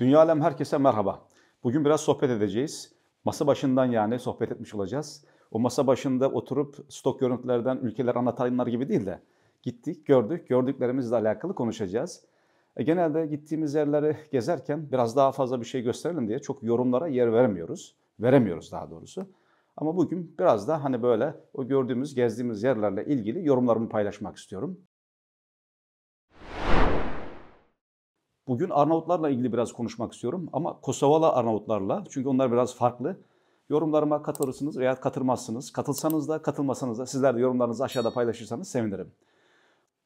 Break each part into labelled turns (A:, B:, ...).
A: Dünya Alem herkese merhaba. Bugün biraz sohbet edeceğiz. Masa başından yani sohbet etmiş olacağız. O masa başında oturup stok görüntülerden ülkeler anlatayımlar gibi değil de gittik, gördük, gördüklerimizle alakalı konuşacağız. E, genelde gittiğimiz yerleri gezerken biraz daha fazla bir şey gösterelim diye çok yorumlara yer veremiyoruz. Veremiyoruz daha doğrusu. Ama bugün biraz da hani böyle o gördüğümüz, gezdiğimiz yerlerle ilgili yorumlarımı paylaşmak istiyorum. Bugün Arnavutlarla ilgili biraz konuşmak istiyorum ama Kosovalı Arnavutlarla çünkü onlar biraz farklı. Yorumlarıma katılırsınız veya katılmazsınız. Katılsanız da katılmasanız da sizler de yorumlarınızı aşağıda paylaşırsanız sevinirim.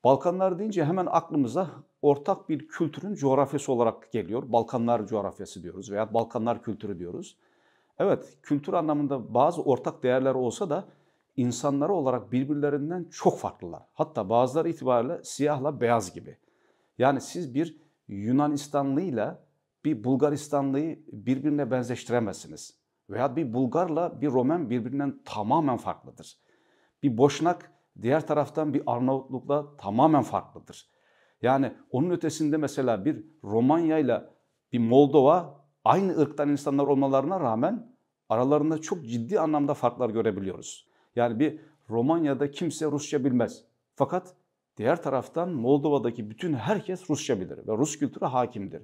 A: Balkanlar deyince hemen aklımıza ortak bir kültürün coğrafyası olarak geliyor. Balkanlar coğrafyası diyoruz veya Balkanlar kültürü diyoruz. Evet, kültür anlamında bazı ortak değerler olsa da insanları olarak birbirlerinden çok farklılar. Hatta bazıları itibariyle siyahla beyaz gibi. Yani siz bir Yunanistanlıyla bir Bulgaristanlıyı birbirine benzeştiremezsiniz. Veya bir Bulgarla bir Romen birbirinden tamamen farklıdır. Bir Boşnak diğer taraftan bir Arnavutlukla tamamen farklıdır. Yani onun ötesinde mesela bir Romanya ile bir Moldova aynı ırktan insanlar olmalarına rağmen aralarında çok ciddi anlamda farklar görebiliyoruz. Yani bir Romanya'da kimse Rusça bilmez. Fakat Diğer taraftan Moldova'daki bütün herkes Rusça bilir ve Rus kültürü hakimdir.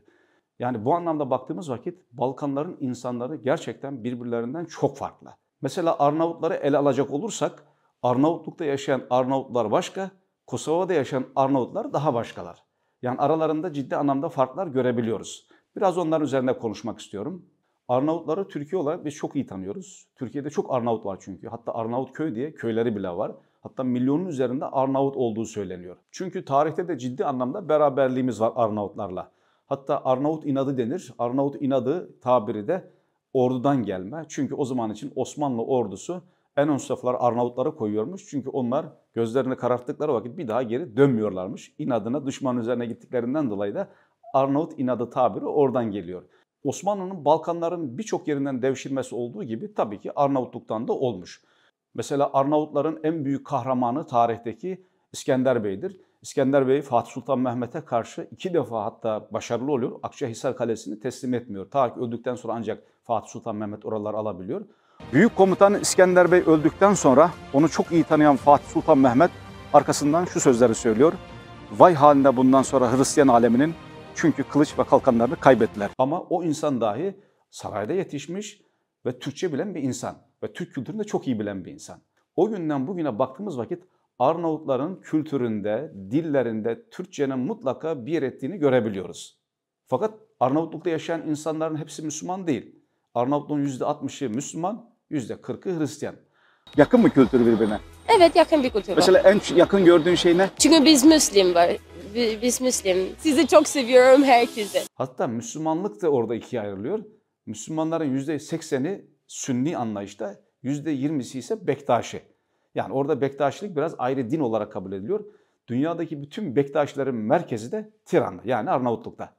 A: Yani bu anlamda baktığımız vakit Balkanların insanları gerçekten birbirlerinden çok farklı. Mesela Arnavutları ele alacak olursak Arnavutluk'ta yaşayan Arnavutlar başka, Kosova'da yaşayan Arnavutlar daha başkalar. Yani aralarında ciddi anlamda farklar görebiliyoruz. Biraz onların üzerinde konuşmak istiyorum. Arnavutları Türkiye olarak biz çok iyi tanıyoruz. Türkiye'de çok Arnavut var çünkü. Hatta Arnavut köy diye köyleri bile var hatta milyonun üzerinde Arnavut olduğu söyleniyor. Çünkü tarihte de ciddi anlamda beraberliğimiz var Arnavutlarla. Hatta Arnavut inadı denir. Arnavut inadı tabiri de ordudan gelme. Çünkü o zaman için Osmanlı ordusu en ön saflara Arnavutlara koyuyormuş. Çünkü onlar gözlerini kararttıkları vakit bir daha geri dönmüyorlarmış. İnadına düşman üzerine gittiklerinden dolayı da Arnavut inadı tabiri oradan geliyor. Osmanlı'nın Balkanların birçok yerinden devşirmesi olduğu gibi tabii ki Arnavutluk'tan da olmuş. Mesela Arnavutların en büyük kahramanı tarihteki İskender Bey'dir. İskender Bey Fatih Sultan Mehmet'e karşı iki defa hatta başarılı oluyor. Akçahisar Kalesi'ni teslim etmiyor. Ta ki öldükten sonra ancak Fatih Sultan Mehmet oraları alabiliyor. Büyük komutan İskender Bey öldükten sonra onu çok iyi tanıyan Fatih Sultan Mehmet arkasından şu sözleri söylüyor. Vay halinde bundan sonra Hristiyan aleminin çünkü kılıç ve kalkanlarını kaybettiler. Ama o insan dahi sarayda yetişmiş ve Türkçe bilen bir insan ve Türk kültürünü de çok iyi bilen bir insan. O günden bugüne baktığımız vakit Arnavutların kültüründe, dillerinde Türkçenin mutlaka bir yer ettiğini görebiliyoruz. Fakat Arnavutluk'ta yaşayan insanların hepsi Müslüman değil. Arnavutluğun %60'ı Müslüman, %40'ı Hristiyan. Yakın mı kültür birbirine? Evet yakın bir kültür Mesela en yakın gördüğün şey ne? Çünkü biz Müslüman var. Biz Müslüman. Sizi çok seviyorum herkese. Hatta Müslümanlık da orada ikiye ayrılıyor. Müslümanların %80'i Sünni anlayışta, %20'si ise Bektaşi. Yani orada Bektaşilik biraz ayrı din olarak kabul ediliyor. Dünyadaki bütün Bektaşilerin merkezi de Tiran'da yani Arnavutluk'ta.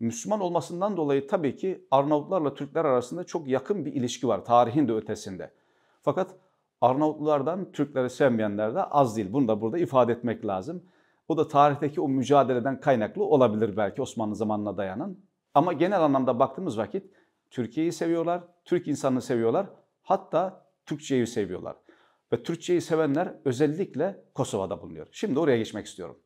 A: Müslüman olmasından dolayı tabii ki Arnavutlarla Türkler arasında çok yakın bir ilişki var tarihin de ötesinde. Fakat Arnavutlardan Türkleri sevmeyenler de az değil. Bunu da burada ifade etmek lazım. Bu da tarihteki o mücadeleden kaynaklı olabilir belki Osmanlı zamanına dayanan. Ama genel anlamda baktığımız vakit Türkiye'yi seviyorlar, Türk insanını seviyorlar, hatta Türkçeyi seviyorlar. Ve Türkçeyi sevenler özellikle Kosova'da bulunuyor. Şimdi oraya geçmek istiyorum.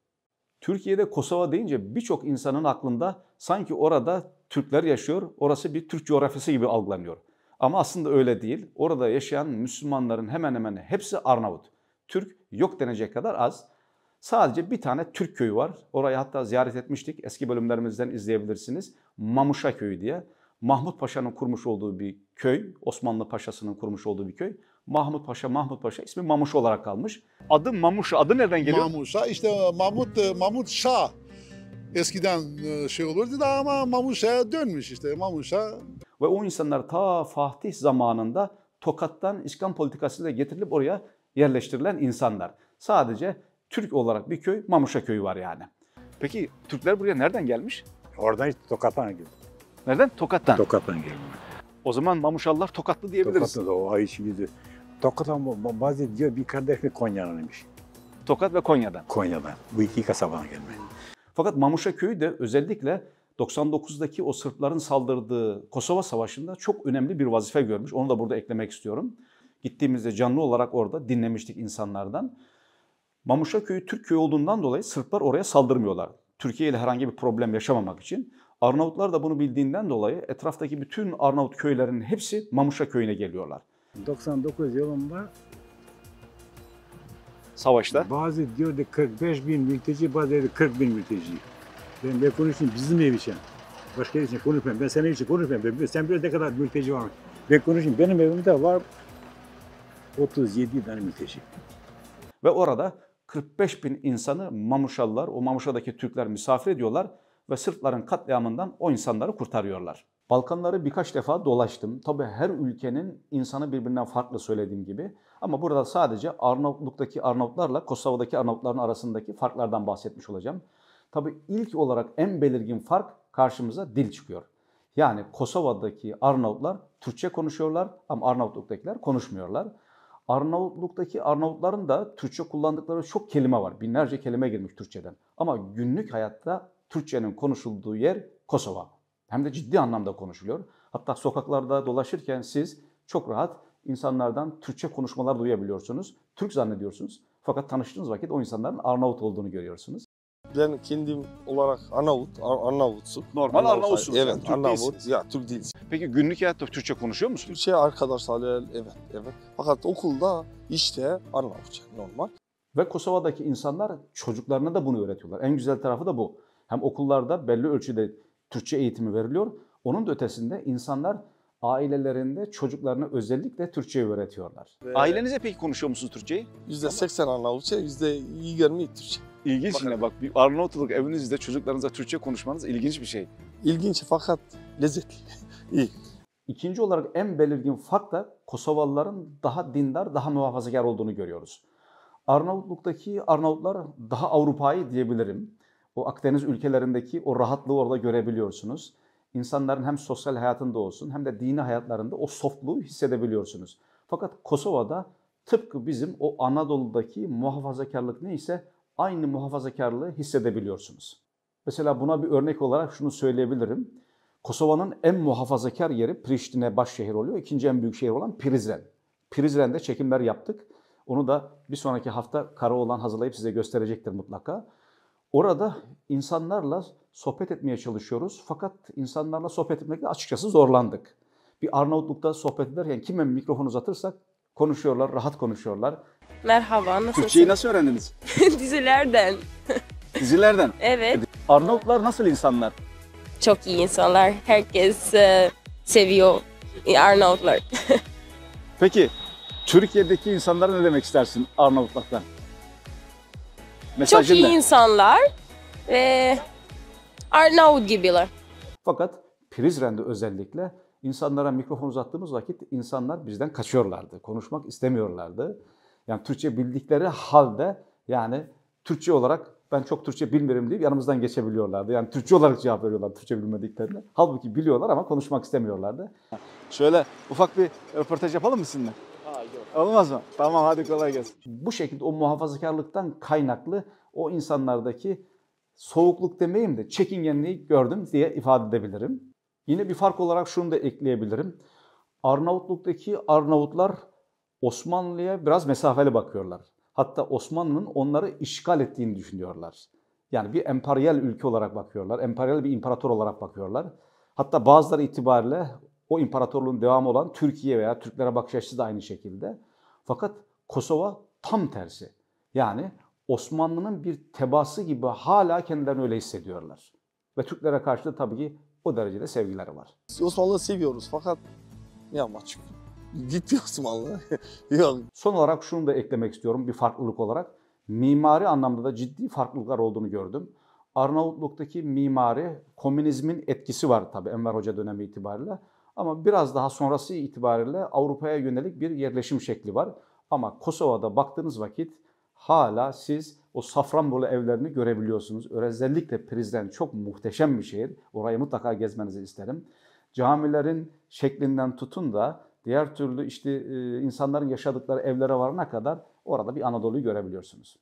A: Türkiye'de Kosova deyince birçok insanın aklında sanki orada Türkler yaşıyor, orası bir Türk coğrafyası gibi algılanıyor. Ama aslında öyle değil. Orada yaşayan Müslümanların hemen hemen hepsi Arnavut. Türk yok denecek kadar az. Sadece bir tane Türk köyü var. Orayı hatta ziyaret etmiştik. Eski bölümlerimizden izleyebilirsiniz. Mamuşa köyü diye. Mahmut Paşa'nın kurmuş olduğu bir köy, Osmanlı Paşa'sının kurmuş olduğu bir köy. Mahmut Paşa, Mahmut Paşa ismi Mamuş olarak kalmış. Adı Mamuş, adı nereden geliyor? Mamuşa, işte e, Mahmut, e, Mahmut Şah. Eskiden e, şey olurdu da ama mamuşa dönmüş işte Mamuşa. Ve o insanlar ta Fatih zamanında Tokat'tan İskan politikasıyla getirilip oraya yerleştirilen insanlar. Sadece Türk olarak bir köy, Mamuşa köyü var yani. Peki Türkler buraya nereden gelmiş? Oradan işte Tokat'tan geldi. Nereden? Tokat'tan. Tokat'tan geldim. O zaman Mamuşallar Tokatlı diyebiliriz. Tokatlı da o ay şimdi. Tokat ama bazı diyor bir kardeş mi Konya'nınmış. Tokat ve Konya'dan. Konya'dan. Bu iki kasabadan gelme. Fakat Mamuşa köyü de özellikle 99'daki o Sırpların saldırdığı Kosova Savaşı'nda çok önemli bir vazife görmüş. Onu da burada eklemek istiyorum. Gittiğimizde canlı olarak orada dinlemiştik insanlardan. Mamuşa köyü Türk köyü olduğundan dolayı Sırplar oraya saldırmıyorlar. Türkiye ile herhangi bir problem yaşamamak için. Arnavutlar da bunu bildiğinden dolayı etraftaki bütün Arnavut köylerinin hepsi Mamuşa köyüne geliyorlar. 99 yılında savaşta. Bazı diyordu 45 bin mülteci, bazıları 40 bin mülteci. Ben ne konuşayım bizim ev için. Başka için konuşmayayım. Ben senin için konuşmayayım. Ben, sen bir ne kadar mülteci var. Ben konuşayım. Benim evimde var 37 tane mülteci. Ve orada 45 bin insanı Mamuşalılar, o Mamuşa'daki Türkler misafir ediyorlar ve Sırpların katliamından o insanları kurtarıyorlar. Balkanları birkaç defa dolaştım. Tabi her ülkenin insanı birbirinden farklı söylediğim gibi. Ama burada sadece Arnavutluk'taki Arnavutlarla Kosova'daki Arnavutların arasındaki farklardan bahsetmiş olacağım. Tabi ilk olarak en belirgin fark karşımıza dil çıkıyor. Yani Kosova'daki Arnavutlar Türkçe konuşuyorlar ama Arnavutluk'takiler konuşmuyorlar. Arnavutluk'taki Arnavutların da Türkçe kullandıkları çok kelime var. Binlerce kelime girmiş Türkçeden. Ama günlük hayatta Türkçenin konuşulduğu yer Kosova. Hem de ciddi anlamda konuşuluyor. Hatta sokaklarda dolaşırken siz çok rahat insanlardan Türkçe konuşmalar duyabiliyorsunuz. Türk zannediyorsunuz. Fakat tanıştığınız vakit o insanların Arnavut olduğunu görüyorsunuz. Ben kendim olarak Arnavut, Ar Arnavutsun. Normal Arnavut, Evet, Türk Arnavut. Değilsiniz. Ya Türk değiliz. Peki günlük hayatta Türkçe konuşuyor musunuz? Türkçe arkadaşlarla evet, evet. Fakat okulda işte Arnavutça normal. Ve Kosova'daki insanlar çocuklarına da bunu öğretiyorlar. En güzel tarafı da bu. Hem okullarda belli ölçüde Türkçe eğitimi veriliyor. Onun da ötesinde insanlar ailelerinde çocuklarına özellikle Türkçe öğretiyorlar. Ailenize peki konuşuyor musunuz Türkçeyi? %80 Arnavutça, %20 Türkçe. İlginç fakat, yine bak bir Arnavutluk evinizde çocuklarınıza Türkçe konuşmanız ilginç bir şey. İlginç fakat lezzetli. İyi. İkinci olarak en belirgin fark da Kosovalıların daha dindar, daha muhafazakar olduğunu görüyoruz. Arnavutluk'taki Arnavutlar daha Avrupa'yı diyebilirim o Akdeniz ülkelerindeki o rahatlığı orada görebiliyorsunuz. İnsanların hem sosyal hayatında olsun hem de dini hayatlarında o softluğu hissedebiliyorsunuz. Fakat Kosova'da tıpkı bizim o Anadolu'daki muhafazakarlık neyse aynı muhafazakarlığı hissedebiliyorsunuz. Mesela buna bir örnek olarak şunu söyleyebilirim. Kosova'nın en muhafazakar yeri Priştine başşehir oluyor. İkinci en büyük şehir olan Prizren. Prizren'de çekimler yaptık. Onu da bir sonraki hafta kara olan hazırlayıp size gösterecektir mutlaka. Orada insanlarla sohbet etmeye çalışıyoruz. Fakat insanlarla sohbet etmekte açıkçası zorlandık. Bir Arnavutluk'ta sohbet ederken kime mikrofonu uzatırsak konuşuyorlar, rahat konuşuyorlar. Merhaba, nasılsınız? Türkçeyi nasıl öğrendiniz? Dizilerden. Dizilerden? Evet. Arnavutlar nasıl insanlar? Çok iyi insanlar. Herkes e, seviyor Arnavutlar. Peki, Türkiye'deki insanlara ne demek istersin Arnavutlardan? Mesajın Çok iyi ne? insanlar ve ee, Arnavut gibiler. Fakat Prizren'de özellikle insanlara mikrofon uzattığımız vakit insanlar bizden kaçıyorlardı. Konuşmak istemiyorlardı. Yani Türkçe bildikleri halde yani Türkçe olarak ben çok Türkçe bilmiyorum deyip yanımızdan geçebiliyorlardı. Yani Türkçe olarak cevap veriyorlar Türkçe bilmediklerine. Halbuki biliyorlar ama konuşmak istemiyorlardı. Şöyle ufak bir röportaj yapalım mı sizinle? Olmaz mı? Tamam hadi kolay gelsin. Bu şekilde o muhafazakarlıktan kaynaklı o insanlardaki soğukluk demeyeyim de çekingenliği gördüm diye ifade edebilirim. Yine bir fark olarak şunu da ekleyebilirim. Arnavutluk'taki Arnavutlar Osmanlı'ya biraz mesafeli bakıyorlar. Hatta Osmanlı'nın onları işgal ettiğini düşünüyorlar. Yani bir emperyal ülke olarak bakıyorlar. Emperyal bir imparator olarak bakıyorlar. Hatta bazıları itibariyle o imparatorluğun devamı olan Türkiye veya Türklere bakış açısı da aynı şekilde. Fakat Kosova tam tersi. Yani Osmanlı'nın bir tebası gibi hala kendilerini öyle hissediyorlar. Ve Türklere karşı da tabii ki o derecede sevgileri var. Osmanlı'yı seviyoruz fakat ne amaç? Gitti Osmanlı. Yok. Son olarak şunu da eklemek istiyorum bir farklılık olarak. Mimari anlamda da ciddi farklılıklar olduğunu gördüm. Arnavutluk'taki mimari komünizmin etkisi var tabii Enver Hoca dönemi itibariyle. Ama biraz daha sonrası itibariyle Avrupa'ya yönelik bir yerleşim şekli var. Ama Kosova'da baktığınız vakit hala siz o Safranbolu evlerini görebiliyorsunuz. Özellikle Prizren çok muhteşem bir şehir. Orayı mutlaka gezmenizi isterim. Camilerin şeklinden tutun da diğer türlü işte e, insanların yaşadıkları evlere varana kadar orada bir Anadolu'yu görebiliyorsunuz.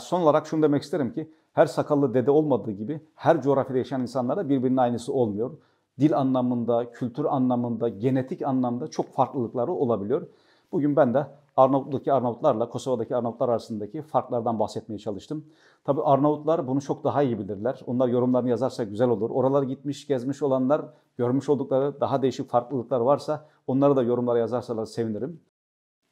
A: son olarak şunu demek isterim ki her sakallı dede olmadığı gibi her coğrafyada yaşayan insanlara da birbirinin aynısı olmuyor dil anlamında, kültür anlamında, genetik anlamda çok farklılıkları olabiliyor. Bugün ben de Arnavutluk'taki Arnavutlarla Kosova'daki Arnavutlar arasındaki farklardan bahsetmeye çalıştım. Tabi Arnavutlar bunu çok daha iyi bilirler. Onlar yorumlarını yazarsa güzel olur. Oralar gitmiş, gezmiş olanlar görmüş oldukları daha değişik farklılıklar varsa onları da yorumlara yazarsalar sevinirim.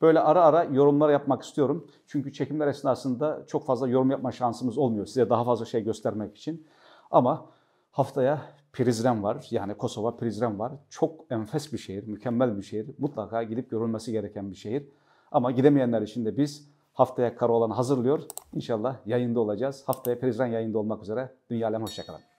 A: Böyle ara ara yorumlar yapmak istiyorum. Çünkü çekimler esnasında çok fazla yorum yapma şansımız olmuyor size daha fazla şey göstermek için. Ama haftaya Prizren var. Yani Kosova Prizren var. Çok enfes bir şehir, mükemmel bir şehir. Mutlaka gidip görülmesi gereken bir şehir. Ama gidemeyenler için de biz haftaya olan hazırlıyor. İnşallah yayında olacağız. Haftaya Prizren yayında olmak üzere. Dünya alem hoşçakalın.